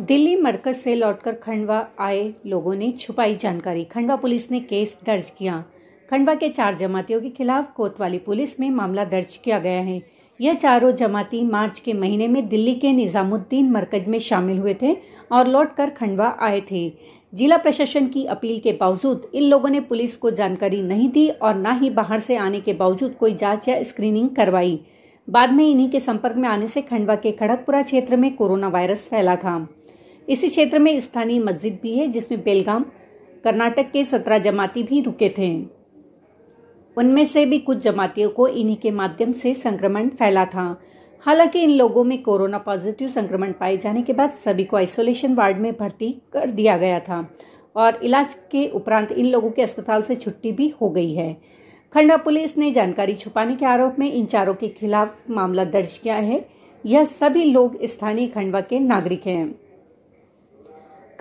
दिल्ली मरकज से लौटकर खंडवा आए लोगों ने छुपाई जानकारी खंडवा पुलिस ने केस दर्ज किया खंडवा के चार जमातियों के खिलाफ कोतवाली पुलिस में मामला दर्ज किया गया है यह चारों जमाती मार्च के महीने में दिल्ली के निजामुद्दीन मरकज में शामिल हुए थे और लौटकर खंडवा आए थे जिला प्रशासन की अपील के बावजूद इन लोगों ने पुलिस को जानकारी नहीं दी और न ही बाहर से आने के बावजूद कोई जांच या स्क्रीनिंग करवाई बाद में इन्हीं के संपर्क में आने से खंडवा के खड़कपुरा क्षेत्र में कोरोना वायरस फैला था इसी क्षेत्र में स्थानीय मस्जिद भी है जिसमें बेलगाम कर्नाटक के सत्रह जमाती भी रुके थे उनमें से भी कुछ जमातियों को इन्हीं के माध्यम से संक्रमण फैला था हालांकि इन लोगों में कोरोना पॉजिटिव संक्रमण पाए जाने के बाद सभी को आइसोलेशन वार्ड में भर्ती कर दिया गया था और इलाज के उपरांत इन लोगों के अस्पताल से छुट्टी भी हो गई है खंडा पुलिस ने जानकारी छुपाने के आरोप में इन चारों के खिलाफ मामला दर्ज किया है यह सभी लोग स्थानीय खंडवा के नागरिक हैं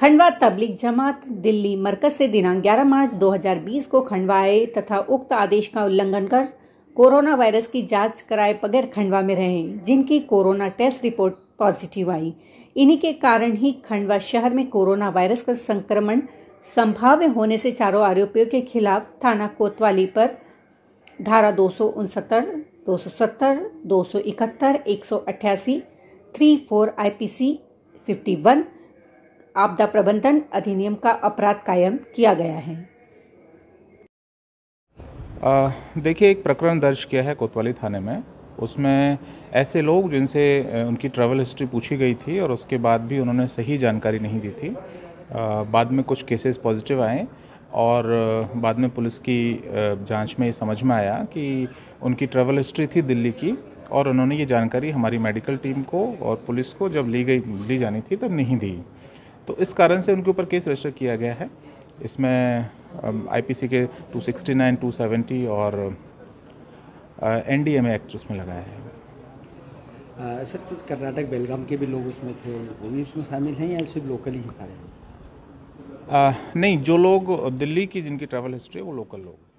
खंडवा तबलीग जमात दिल्ली मरकज से दिनांक 11 मार्च 2020 को खंडवा आए तथा उक्त आदेश का उल्लंघन कर कोरोना वायरस की जांच कराए बगैर खंडवा में रहे जिनकी कोरोना टेस्ट रिपोर्ट पॉजिटिव आई इन्हीं के कारण ही खंडवा शहर में कोरोना वायरस का संक्रमण संभाव्य होने से चारों आरोपियों के खिलाफ थाना कोतवाली पर धारा दो सौ उनसत्तर दो सौ सत्तर दो सौ इकहत्तर एक सौ अट्ठासी three four I P C fifty one आपदा प्रबंधन अधिनियम का अपराध कायम किया गया है देखिए एक प्रकरण दर्ज किया है कोतवाली थाने में उसमें ऐसे लोग जिनसे उनकी ट्रैवल हिस्ट्री पूछी गई थी और उसके बाद भी उन्होंने सही जानकारी नहीं दी थी आ, बाद में कुछ केसेस पॉजिटिव आए और बाद में पुलिस की जांच में ये समझ में आया कि उनकी ट्रैवल हिस्ट्री थी दिल्ली की और उन्होंने ये जानकारी हमारी मेडिकल टीम को और पुलिस को जब ली गई ली जानी थी तब नहीं दी तो इस कारण से उनके ऊपर केस रजिस्टर किया गया है इसमें आईपीसी के 269, 270 और एनडीएमए एक्ट उसमें लगाया है सर कुछ कर्नाटक बेलगाम के भी लोग उसमें थे वो भी उसमें शामिल हैं या सिर्फ लोकल ही सारे नहीं जो लोग दिल्ली की जिनकी ट्रैवल हिस्ट्री है वो लोकल लोग